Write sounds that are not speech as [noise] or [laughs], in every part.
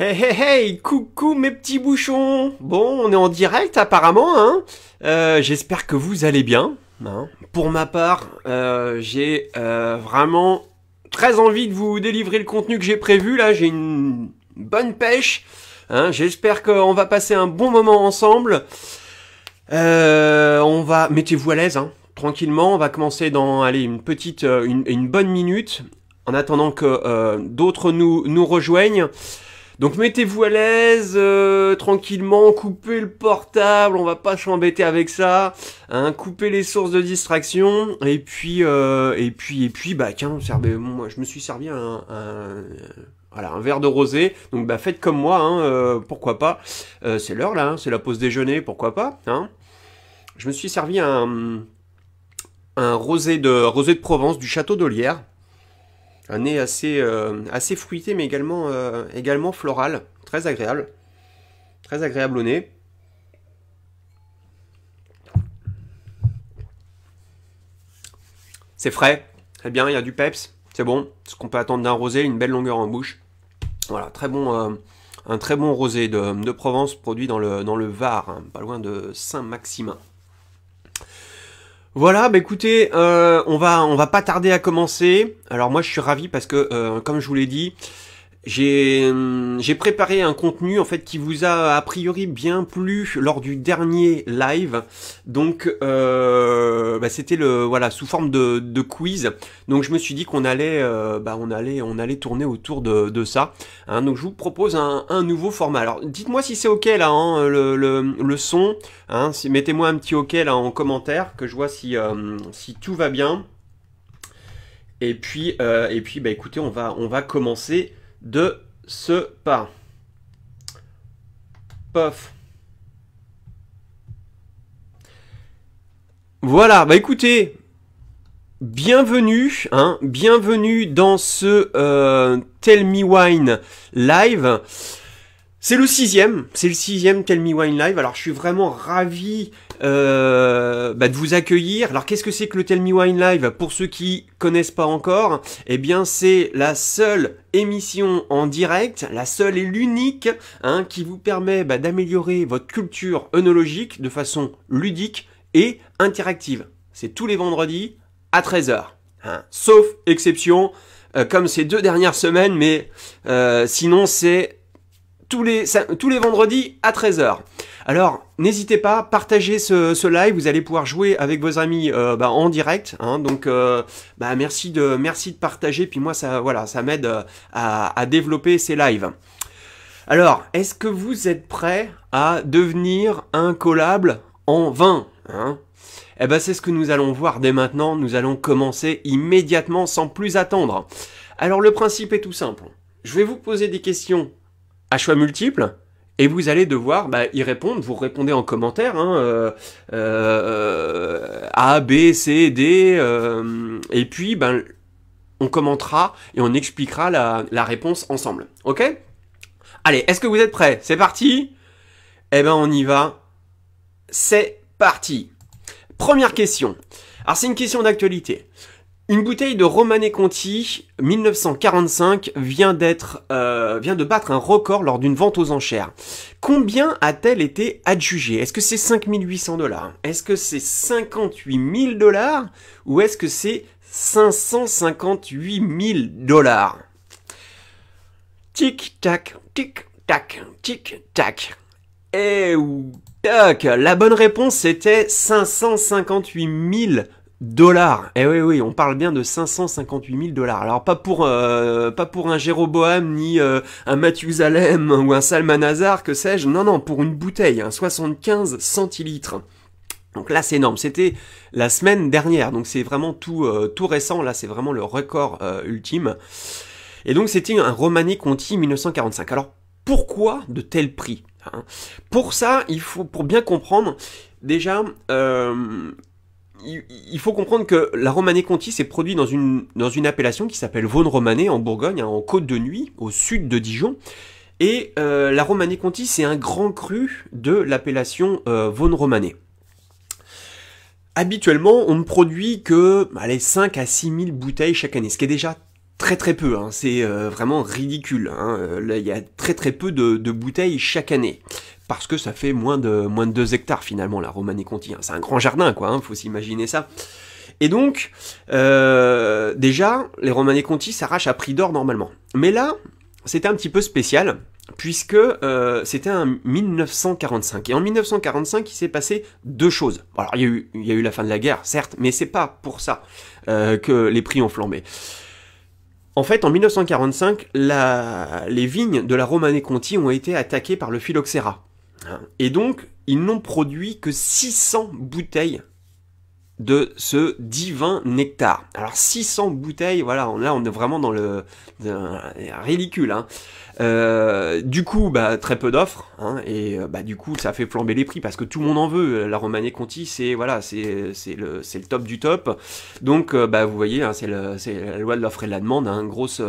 Hey hey hey, coucou mes petits bouchons. Bon, on est en direct apparemment. Hein euh, J'espère que vous allez bien. Hein Pour ma part, euh, j'ai euh, vraiment très envie de vous délivrer le contenu que j'ai prévu. Là, j'ai une bonne pêche. Hein J'espère qu'on va passer un bon moment ensemble. Euh, on va mettez-vous à l'aise, hein. tranquillement. On va commencer dans allez une petite, euh, une, une bonne minute. En attendant que euh, d'autres nous nous rejoignent. Donc mettez-vous à l'aise, euh, tranquillement, coupez le portable, on va pas s'embêter avec ça. Hein, coupez les sources de distraction et puis euh, et puis et puis bah tiens, servez, moi je me suis servi un, voilà, un verre de rosé. Donc bah faites comme moi, hein, euh, pourquoi pas. c'est l'heure là, hein, c'est la pause déjeuner, pourquoi pas. Je me suis servi un, un rosé de rosé de Provence du château d'Olière. Un nez assez, euh, assez fruité, mais également, euh, également floral. Très agréable. Très agréable au nez. C'est frais, très bien, il y a du peps, c'est bon. Ce qu'on peut attendre d'un rosé, une belle longueur en bouche. Voilà, très bon, euh, un très bon rosé de, Provence produit dans le, Var, hein, pas loin de Saint-Maximin. Voilà, bah écoutez, euh, on va on va pas tarder à commencer. Alors moi je suis ravi parce que euh, comme je vous l'ai dit, Hum, j'ai préparé un contenu en fait qui vous a a priori bien plu lors du dernier live. Donc euh, bah, c'était le voilà sous forme de, quiz. Donc je me suis dit qu'on allait euh, bah, on allait on allait tourner autour de, ça. Hein. Donc je vous propose un, nouveau format. Alors dites-moi si c'est ok là hein, le, son. Hein. Mettez-moi un petit ok là en commentaire que je vois si euh, si tout va bien. Et puis et puis bah écoutez on va on va commencer de ce pas Pof. Voilà, bah écoutez, bienvenue, hein, bienvenue dans ce euh, Tell Me Wine live. C'est le sixième, c'est le sixième Tell Me Wine Live. Alors je suis vraiment ravi euh, bah, de vous accueillir. Alors qu'est-ce que c'est que le Tell Me Wine Live Pour ceux qui connaissent pas encore, eh bien c'est la seule émission en direct, la seule et l'unique hein, qui vous permet bah, d'améliorer votre culture œnologique de façon ludique et interactive. C'est tous les vendredis à 13h. Hein. sauf exception, euh, comme ces deux dernières semaines, mais euh, sinon c'est tous les, tous les vendredis à 13h. Alors, n'hésitez pas, partagez ce, ce, live, vous allez pouvoir jouer avec vos amis euh, bah, en direct. Hein. donc, euh, bah, merci, de, merci de partager, puis moi, ça, voilà, ça m'aide euh, à, développer ces lives. Alors, est-ce que vous êtes prêts à devenir un collable en vain hein Eh ben, c'est ce que nous allons voir dès maintenant. Nous allons commencer immédiatement sans plus attendre. Alors, le principe est tout simple. Je vais vous poser des questions à choix multiples, et vous allez devoir bah, y répondre. Vous répondez en commentaire hein, euh, euh, A, B, C, D, euh, et puis ben on commentera et on expliquera la, la réponse ensemble. Ok Allez, est-ce que vous êtes prêts C'est parti Eh ben on y va. C'est parti. Première question. Alors c'est une question d'actualité. Une bouteille de Romanée Conti 1945 vient d'être euh, vient de battre un record lors d'une vente aux enchères. Combien a-t-elle été adjugée Est-ce que c'est 5800 dollars Est-ce que c'est 58 000 dollars Ou est-ce que c'est 558 000 dollars Tic tac, tic tac, tic tac. Et eh tac La bonne réponse c'était 558 000 dollars. Eh oui, oui, on parle bien de 558 000 dollars. Alors pas pour euh, pas pour un Jéroboam ni un euh, un Mathusalem [laughs] ou un Salmanazar, que sais-je. Non, non, pour une bouteille, 75 centilitres. Donc là, c'est énorme. C'était la semaine dernière, donc c'est vraiment tout euh, tout récent. Là, c'est vraiment le record ultime. Et donc c'était un Romani Conti 1945. Alors pourquoi de tels prix hein Pour ça, il faut pour bien comprendre. Déjà, il faut comprendre que la Romanée Conti s'est produite dans une, dans une appellation qui s'appelle Vaune-Romanée en Bourgogne, hein, en Côte de Nuit, au sud de Dijon. Et euh, la Romanée Conti, c'est un grand cru de l'appellation euh, Vaune-Romanée. Habituellement, on ne produit que allez, 5 à 6 000 bouteilles chaque année, ce qui est déjà très très peu, hein. c'est euh, vraiment ridicule. Hein. Euh, là, il y a très très peu de, bouteilles chaque année. Parce que ça fait moins de, moins de 2 hectares finalement, la Romanée-Conti. C'est un grand jardin, quoi, hein. faut s'imaginer ça. Et donc, euh, déjà, les Romanée-Conti s'arrachent à prix d'or normalement. Mais là, c'était un petit peu spécial, puisque c'était en 1945. Et en 1945, il s'est passé deux choses. Alors, il y, a eu, il y a eu la fin de la guerre, certes, mais c'est pas pour ça que les prix ont flambé. En fait, en 1945, les vignes de la Romanée-Conti ont été attaquées par le phylloxéra. Et donc, ils n'ont produit que 600 bouteilles de ce divin nectar. Alors 600 bouteilles, voilà, on, là on est vraiment dans le ridicule. Hein. Euh, du coup, bah, très peu d'offres, hein, et euh, bah, du coup ça fait flamber les prix parce que tout le monde en veut. La Romanée Conti, c'est voilà, c'est le, le top du top. Donc euh, bah, vous voyez, hein, c'est la loi de l'offre et de la demande, hein, grosse,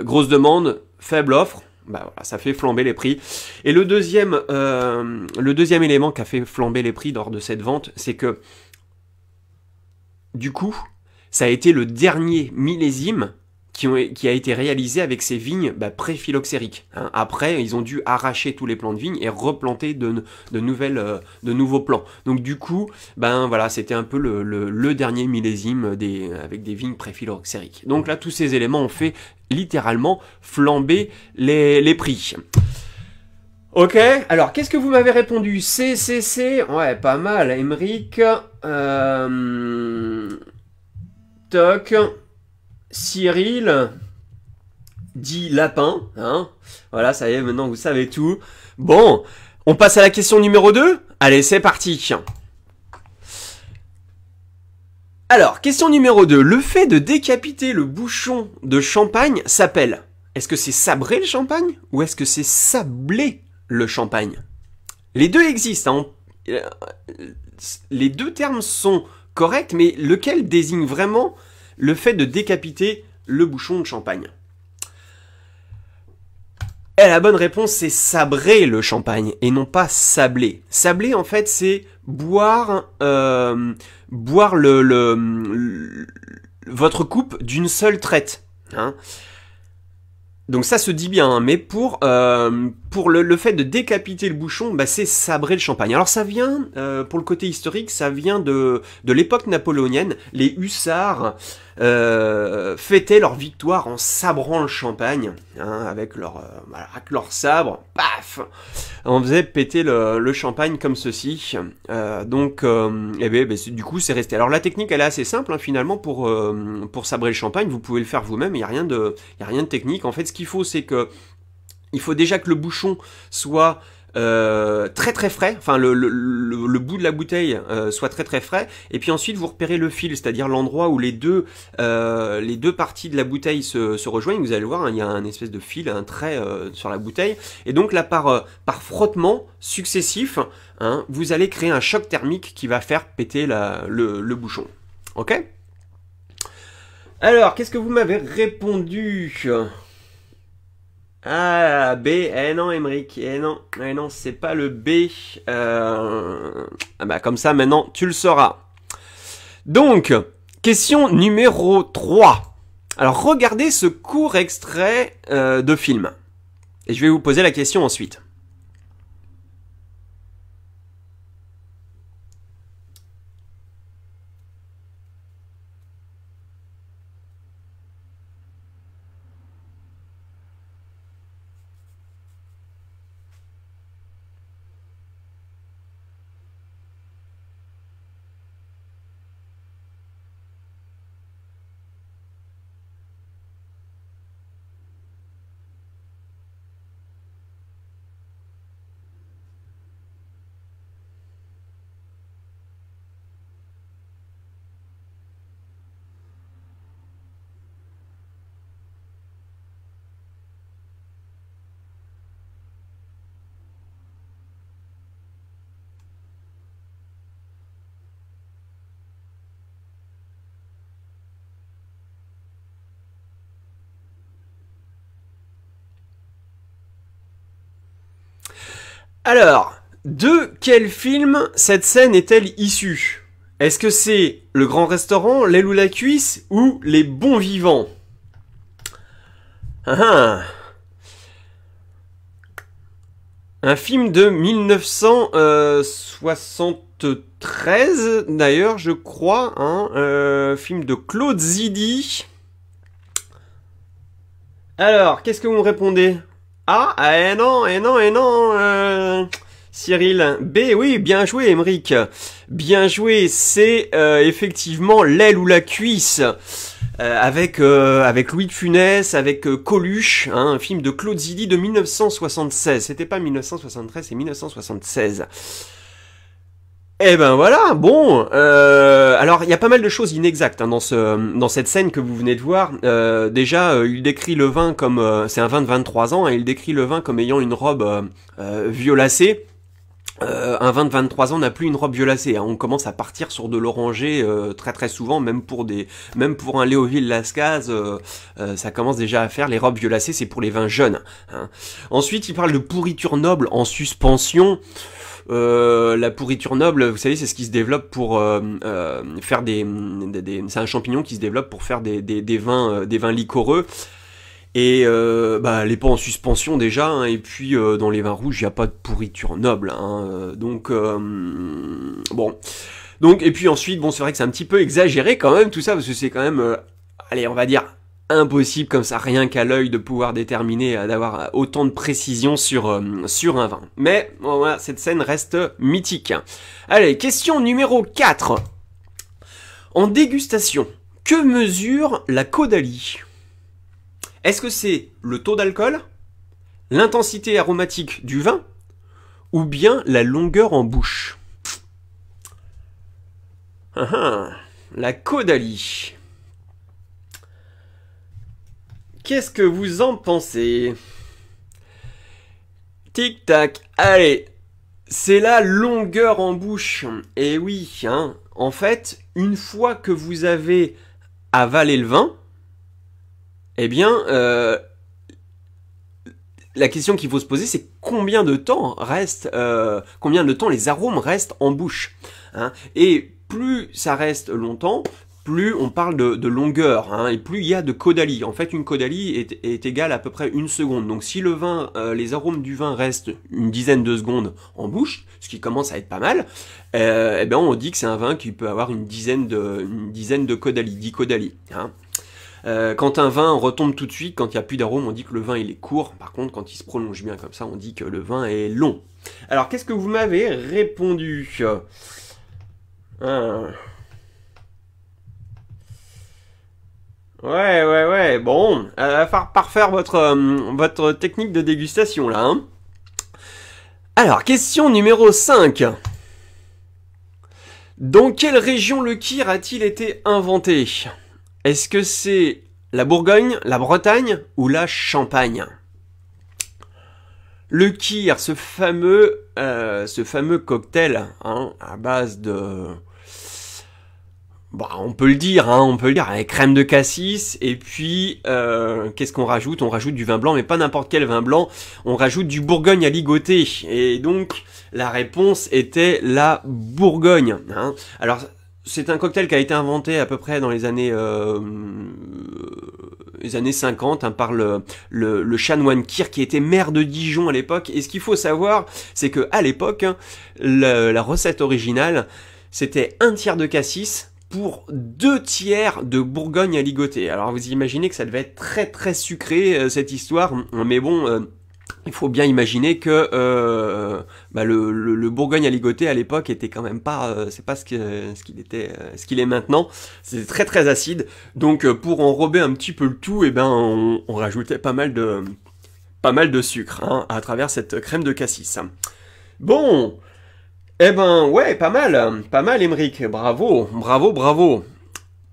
grosse demande, faible offre. Bah ça fait flamber les prix. Et le deuxième, le deuxième élément qui a fait flamber les prix lors de cette vente, c'est que du coup, ça a été le dernier millésime qui, a été réalisé avec ces vignes bah, pré hein. Après, ils ont dû arracher tous les plants de vignes et replanter euh, de, nouveaux plants. Donc du coup, ben voilà, c'était un peu le, dernier millésime avec des vignes pré Donc là, tous ces éléments ont fait littéralement flamber les prix. Ok, alors qu'est-ce que vous m'avez répondu C, C, C, ouais, pas mal, Emric. Euh... Toc. Cyril. Dit lapin, hein. Voilà, ça y est, maintenant vous savez tout. Bon, on passe à la question numéro 2 Allez, c'est parti. Alors, question numéro 2. Le fait de décapiter le bouchon de champagne s'appelle. Est-ce que c'est sabré le champagne ou est-ce que c'est sablé le champagne. Les deux existent. Hein. Euh, les deux termes sont corrects, mais lequel désigne vraiment le fait de décapiter le bouchon de champagne et eh, la bonne réponse, c'est sabrer le champagne et non pas sabler. Sabler, en fait, c'est boire, euh, boire votre coupe d'une seule traite. Hein. Donc ça se dit bien, hein, mais pour, euh, pour le, le, fait de décapiter le bouchon, bah, c'est sabrer le champagne. Alors ça vient, euh, pour le côté historique, ça vient de, de l'époque napoléonienne. Les hussards fêter euh, fêtaient leur victoire en sabrant le champagne, hein, euh, avec, leur, sabre, paf On faisait péter le, champagne comme ceci. Euh, donc, eh ben, ben, du coup, c'est resté. Alors la technique, elle est assez simple, hein, finalement, pour, pour sabrer le champagne, vous pouvez le faire vous-même, il n'y a rien de technique. En fait, ce qu'il faut, c'est que il faut déjà que le bouchon soit euh, très très frais, enfin le, le, le, bout de la bouteille euh, soit très très frais, et puis ensuite vous repérez le fil, c'est-à-dire l'endroit où les deux euh, les deux parties de la bouteille se, rejoignent. Vous allez voir, hein, il y a un espèce de fil, un trait sur la bouteille, et donc là par par frottement successif, hein, vous allez créer un choc thermique qui va faire péter le, bouchon. Ok Alors qu'est-ce que vous m'avez répondu ah, B, eh non, Emmerich, eh non, eh non, c'est pas le B. Euh, ah bah comme ça, maintenant, tu le sauras. Donc, question numéro 3. Alors, regardez ce court extrait euh, de film. Et je vais vous poser la question ensuite. Alors, de quel film cette scène est-elle issue Est-ce que c'est Le Grand Restaurant, L'aile ou la cuisse ou Les Bons Vivants ah, ah. Un film de 1973, d'ailleurs, je crois, Un hein, euh, film de Claude Zidi. Alors, qu'est-ce que vous me répondez ah, ah, eh non, eh non, eh non, euh, Cyril. B, oui, bien joué, Emeric. Bien joué, c'est euh, effectivement l'aile ou la cuisse. Euh, avec euh, avec Louis de Funès, avec Coluche, hein, un film de Claude Zidi de 1976. C'était pas 1973, c'est 1976. Eh ben voilà, bon, euh, alors il y a pas mal de choses inexactes hein, dans, ce, dans cette scène que vous venez de voir. Euh, déjà, euh, il décrit le vin comme, c'est un vin de 23 ans, et hein, il décrit le vin comme ayant une robe violacée. un vin de 23 ans n'a plus une robe violacée. Hein, on commence à partir sur de l'oranger très très souvent, même pour des, pour un Léoville Lascaz, ça commence déjà à faire les robes violacées. C'est pour les vins jeunes. Ensuite, il parle de pourriture noble en suspension. Euh, la pourriture noble, vous savez, c'est ce qui se développe pour euh, euh, faire des, c'est un champignon qui se développe pour faire des, vins, des vins liquoreux. Et bah, les pas en suspension déjà, hein, et puis dans les vins rouges, il n'y a pas de pourriture noble. Hein, donc, bon. Donc, et puis ensuite, bon, c'est vrai que c'est un petit peu exagéré quand même tout ça, parce que c'est quand même, allez, on va dire, impossible comme ça, rien qu'à l'œil, de pouvoir déterminer, euh, d'avoir euh, autant de précision sur, euh, sur un vin. Mais cette scène reste mythique. Allez, question numéro 4. En dégustation, que mesure la caudalie Est-ce que c'est le taux d'alcool, l'intensité aromatique du vin, ou bien la longueur en bouche ah ah, La caudalie. Qu'est-ce que vous en pensez Tic-tac, allez C'est la longueur en bouche. Et eh oui, hein. En fait, une fois que vous avez avalé le vin, eh bien, euh, la question qu'il faut se poser, c'est combien de temps reste, euh, combien de temps les arômes restent en bouche. Hein. et plus ça reste longtemps, plus on parle de, longueur, hein, et plus il y a de caudalie. En fait, une caudalie est, égale à peu près une seconde. Donc si le vin, euh, les arômes du vin restent une dizaine de secondes en bouche, ce qui commence à être pas mal, euh, eh ben, on dit que c'est un vin qui peut avoir une dizaine de, une dizaine de caudalies, hein. euh, quand un vin retombe tout de suite, quand il n'y a plus d'arômes, on dit que le vin il est court. Par contre, quand il se prolonge bien comme ça, on dit que le vin est long. Alors, qu'est-ce que vous m'avez répondu Ouais, ouais, ouais. Bon, euh, va faire parfaire votre, euh, votre technique de dégustation là. Hein. Alors, question numéro 5. Dans quelle région le kir a-t-il été inventé Est-ce que c'est la Bourgogne, la Bretagne ou la Champagne Le kir, ce fameux, euh, ce fameux cocktail hein, à base de bah, on peut le dire, hein, on peut le dire, avec crème de cassis, et puis, euh, qu'est-ce qu'on rajoute On rajoute du vin blanc, mais pas n'importe quel vin blanc, on rajoute du Bourgogne à ligoter, et donc, la réponse était la Bourgogne. Hein. Alors, c'est un cocktail qui a été inventé à peu près dans les années euh, les années 50 hein, par le, le, le, chanoine Kir qui était maire de Dijon à l'époque. Et ce qu'il faut savoir, c'est que à l'époque, hein, la recette originale, c'était un tiers de cassis, pour deux tiers de Bourgogne à ligoter. Alors vous imaginez que ça devait être très très sucré euh, cette histoire, mais bon euh, il faut bien imaginer que euh, bah, le, Bourgogne à ligoter à l'époque était quand même pas c'est pas ce qu'il était ce qu'il est maintenant C'est très très acide donc pour enrober un petit peu le tout et eh ben on, rajoutait pas mal de pas mal de sucre hein, à travers cette crème de cassis bon eh ben ouais, pas mal, pas mal Emeric, bravo, bravo, bravo.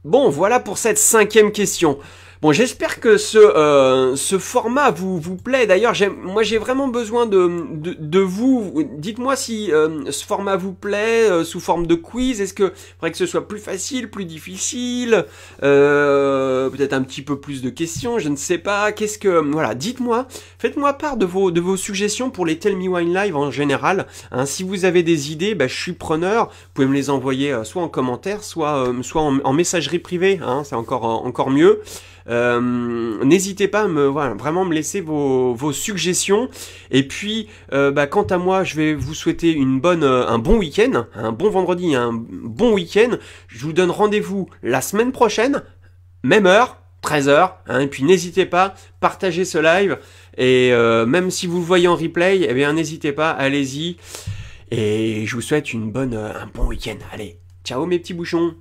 Bon, voilà pour cette cinquième question. Bon, j'espère que ce, euh, ce format vous, vous plaît. D'ailleurs, moi j'ai vraiment besoin de, de, de vous. Dites-moi si euh, ce format vous plaît euh, sous forme de quiz. Est-ce que faudrait que ce soit plus facile, plus difficile Peut-être un petit peu plus de questions, je ne sais pas. Qu'est-ce que... Voilà, dites-moi. Faites-moi part de vos, de vos suggestions pour les Tell Me Wine Live en général. Hein. si vous avez des idées, bah, je suis preneur. Vous pouvez me les envoyer soit en commentaire, soit, soit en, messagerie privée. Hein. C'est encore, encore mieux. Euh, n'hésitez pas à me, voilà, vraiment me laisser vos, suggestions. Et puis, euh, bah, quant à moi, je vais vous souhaiter une bonne, euh, un bon week-end, un bon vendredi, un bon week-end. Je vous donne rendez-vous la semaine prochaine, même heure. 13h. Hein. et puis n'hésitez pas, partagez ce live. Et même si vous le voyez en replay, eh bien n'hésitez pas, allez-y. Et je vous souhaite une bonne, un bon week-end. Allez, ciao mes petits bouchons.